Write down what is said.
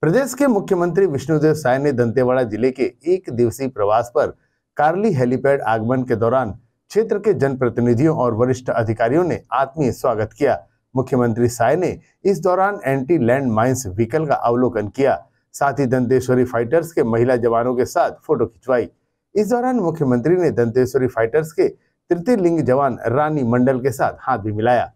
प्रदेश के मुख्यमंत्री विष्णुदेव साय ने दंतेवाड़ा जिले के एक दिवसीय प्रवास पर कार्ली हेलीपैड आगमन के दौरान क्षेत्र के जनप्रतिनिधियों और वरिष्ठ अधिकारियों ने आत्मीय स्वागत किया मुख्यमंत्री साय ने इस दौरान एंटी लैंड माइंस व्हीकल का अवलोकन किया साथ ही दंतेश्वरी फाइटर्स के महिला जवानों के साथ फोटो खिंचवाई इस दौरान मुख्यमंत्री ने दंतेश्वरी फाइटर्स के तृतीय लिंग जवान रानी मंडल के साथ हाथ भी मिलाया